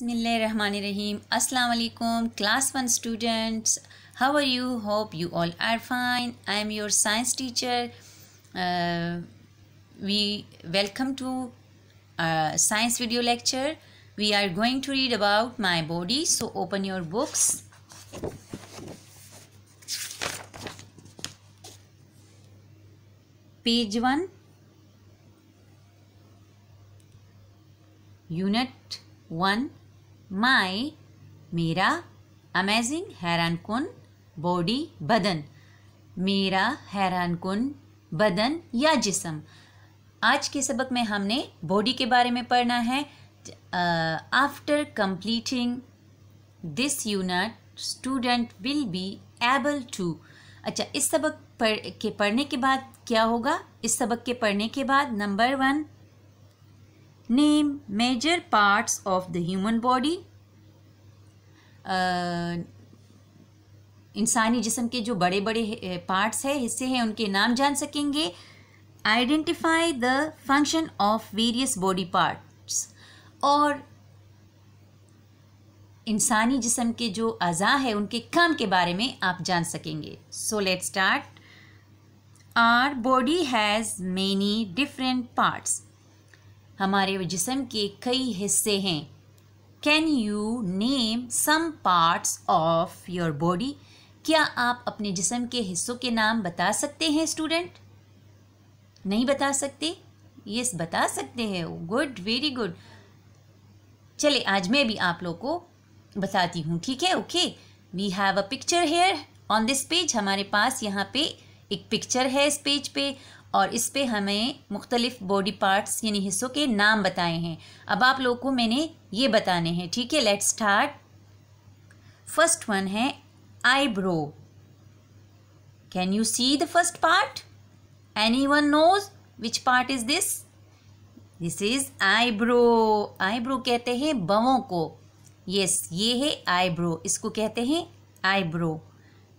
Bismillahirrahmanirrahim. Assalamu alaikum class 1 students. How are you? Hope you all are fine. I am your science teacher. Uh, we welcome to uh, science video lecture. We are going to read about my body. So open your books. Page 1. Unit 1 माई मेरा amazing हैरान कन body बदन मेरा हैरान कन बदन या जिसम आज के सबक में हमने बॉडी के बारे में पढ़ना है after completing this unit student will be able to अच्छा इस सबक पढ़ के पढ़ने के बाद क्या होगा इस सबक के पढ़ने के बाद number one Name major parts of the human body. Uh, इंसानी जिसम के जो बड़े बड़े पार्ट्स हैं हिस्से हैं उनके नाम जान सकेंगे identify the function of various body parts और इंसानी जिसम के जो अज़ा है उनके काम के बारे में आप जान सकेंगे so let start our body has many different parts हमारे जिसम के कई हिस्से हैं can you name some parts of your body क्या आप अपने जिसम के हिस्सों के नाम बता सकते हैं स्टूडेंट नहीं बता सकते यस बता सकते हैं गुड वेरी गुड चले आज मैं भी आप लोग को बताती हूँ ठीक है okay we have a picture here on this page हमारे पास यहाँ पे एक पिक्चर है इस पेज पे और इस पर हमें मुख्तलिफ बॉडी पार्ट्स यानी हिस्सों के नाम बताए हैं अब आप लोगों को मैंने ये बताने हैं ठीक है लेट्स स्टार्ट फर्स्ट वन है eyebrow can you see the first part anyone knows which part is this this is eyebrow eyebrow कहते हैं बवों को यस yes, ये है आईब्रो इसको कहते हैं आईब्रो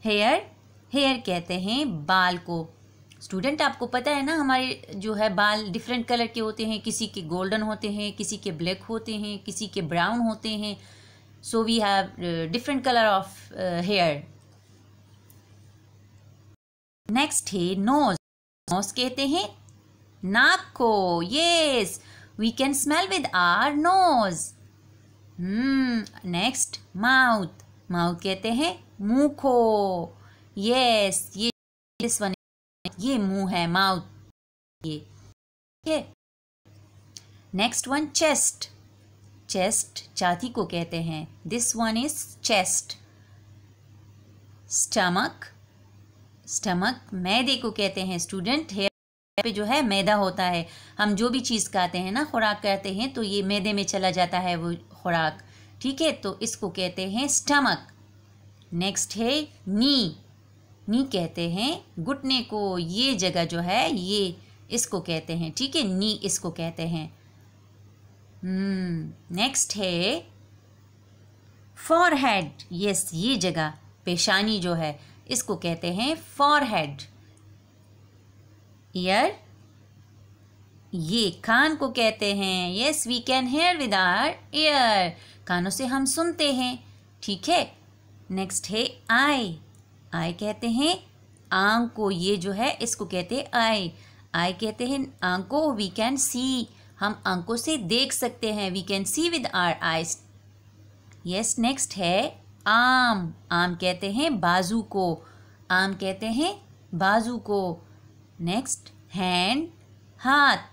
हेयर हेयर कहते हैं बाल को स्टूडेंट आपको पता है ना हमारे जो है बाल डिफरेंट कलर के होते हैं किसी के गोल्डन होते हैं किसी के ब्लैक होते हैं किसी के ब्राउन होते हैं so we have different colour of hair next है नोज नोज कहते हैं नाक को yes we can smell with our nose next mouth mouth कहते हैं मुंह को यस ये दिस वन ये मुंह है माउथ ये नेक्स्ट वन चेस्ट चेस्ट छाती को कहते हैं this one is chest stomach stomach मैदे को कहते हैं स्टूडेंट हेयर पे जो है मैदा होता है हम जो भी चीज़ खाते हैं ना खुराक कहते हैं तो ये मैदे में चला जाता है वो खुराक ठीक है तो इसको कहते हैं स्टमक नेक्स्ट है नी नी कहते हैं घुटने को ये जगह जो है ये इसको कहते हैं ठीक है नी इसको कहते हैं नेक्स्ट हम्म, है फॉर हेड यस ये जगह पेशानी जो है इसको कहते हैं फॉर हेड ईयर ये कान को कहते हैं yes we can hear with our ear कानों से हम सुनते हैं ठीक है नेक्स्ट है आई आय कहते हैं आंग को ये जो है इसको कहते हैं आय आय कहते हैं आंग को वी कैन सी हम आंकों से देख सकते हैं we can see with our eyes yes next है आम आम कहते हैं बाजू को आम कहते हैं बाजू को नेक्स्ट हैंड हाथ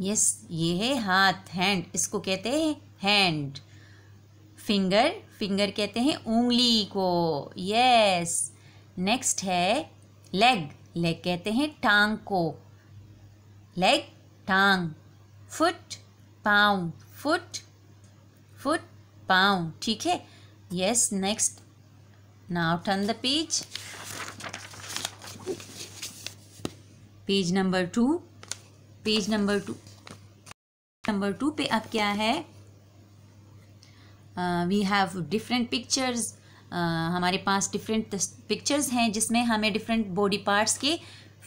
यस ये है हाथ हैंड इसको कहते हैं हैंड फिंगर फिंगर कहते हैं उंगली को यस नेक्स्ट है लेग लेग कहते हैं टांग को लेग टांग फुट पाँव फुट फुट पाँव ठीक है yes next now turn the page page number two page number two number two पे अब क्या है वी हैव डिफरेंट पिक्चर्स हमारे पास डिफरेंट पिक्चर्स हैं जिसमें हमें डिफरेंट बॉडी पार्ट्स के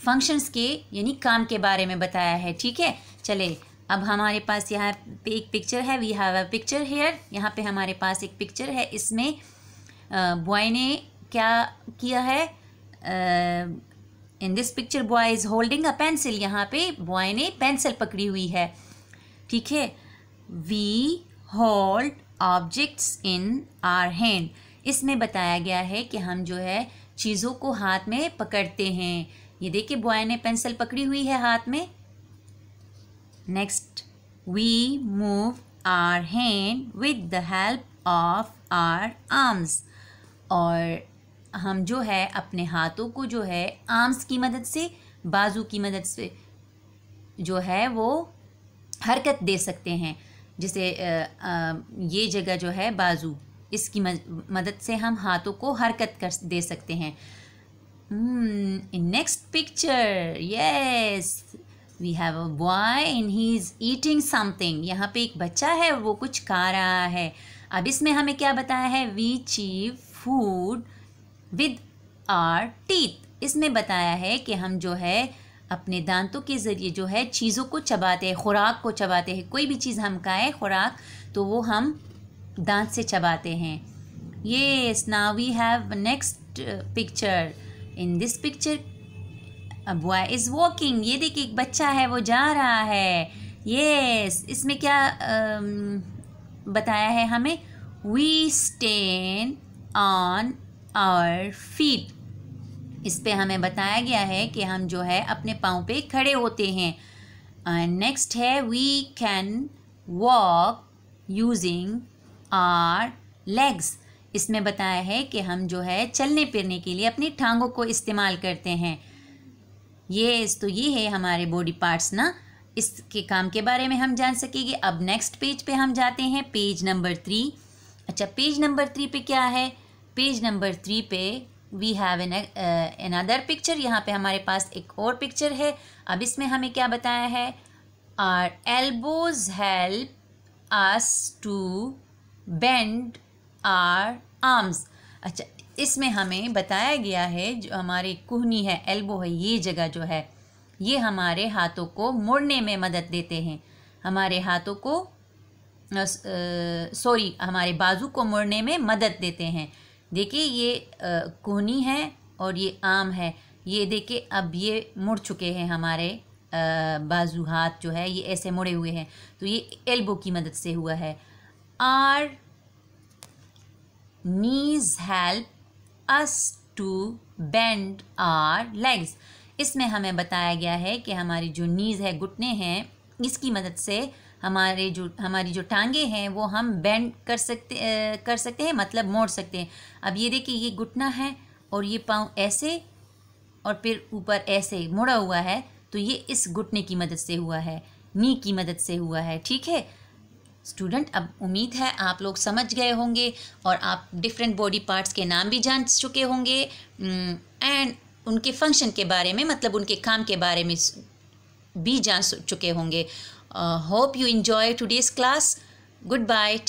फंक्शंस के यानी काम के बारे में बताया है ठीक है चले अब हमारे पास यहाँ पे एक पिक्चर है we have a picture here यहाँ पे हमारे पास एक पिक्चर है इसमें बॉय uh, ने क्या किया है in this picture boy is holding a pencil यहाँ पे बॉय ने पेंसिल पकड़ी हुई है ठीक है we hold objects in our hand इसमें बताया गया है कि हम जो है चीज़ों को हाथ में पकड़ते हैं ये देखिए बॉय ने पेंसिल पकड़ी हुई है हाथ में next we move our hand with the help of our arms और हम जो है अपने हाथों को जो है आर्म्स की मदद से बाजू की मदद से जो है वो हरकत दे सकते हैं जैसे ये जगह जो है बाजू इसकी मदद से हम हाथों को हरकत कर दे सकते हैं next picture yes we have a boy in he is eating something यहाँ पे एक बच्चा है वो कुछ खा रहा है अब इसमें हमें क्या बताया है we chew food with our teeth इसमें बताया है कि हम जो है अपने दांतों के ज़रिए जो है चीज़ों को चबाते हैं खुराक को चबाते हैं कोई भी चीज़ हम खाए खुराक तो वो हम दांत से चबाते हैं uh, ये ना we have next picture in this picture अब बॉय इज़ वॉकिंग ये देखिए एक बच्चा है वो जा रहा है ये इसमें क्या um, बताया है हमें we stand on our feet इस पे हमें बताया गया है कि हम जो है अपने पाँव पे खड़े होते हैं नेक्स्ट है we can walk using our legs इसमें बताया है कि हम जो है चलने फिरने के लिए अपनी टांगों को इस्तेमाल करते हैं ये तो ये है हमारे बॉडी पार्ट्स ना इसके काम के बारे में हम जान सकेंगे अब नेक्स्ट पेज पे हम जाते हैं पेज नंबर थ्री अच्छा पेज नंबर थ्री पे क्या है पेज नंबर थ्री पे we have an another picture यहाँ पे हमारे पास एक और पिक्चर है अब इसमें हमें क्या बताया है our elbows help us to bend our arms अच्छा इसमें हमें बताया गया है जो हमारी कुहनी है एल्बो है ये जगह जो है ये हमारे हाथों को मोड़ने में मदद देते हैं हमारे हाथों को सॉरी हमारे बाजू को मोड़ने में मदद देते हैं देखिए ये कोहनी है और ये आम है ये देखिए अब ये मुड़ चुके हैं हमारे बाजू हाथ जो है ये ऐसे मुड़े हुए हैं तो ये एल्बो की मदद से हुआ है our knees help us to bend our legs इसमें हमें बताया गया है कि हमारी जो नीज़ है घुटने हैं इसकी मदद से हमारे जो हमारी जो टांगे हैं वो हम बेंड कर सकते आ, कर सकते हैं मतलब मोड़ सकते हैं अब ये देखिए ये घुटना है और ये पाँव ऐसे और फिर ऊपर ऐसे मुड़ा हुआ है तो ये इस घुटने की मदद से हुआ है नी की मदद से हुआ है ठीक है स्टूडेंट अब उम्मीद है आप लोग समझ गए होंगे और आप डिफरेंट बॉडी पार्ट्स के नाम भी जान चुके होंगे एंड उनके फंक्शन के बारे में मतलब उनके काम के बारे में भी जान चुके होंगे Uh, hope you enjoy today's class. Goodbye.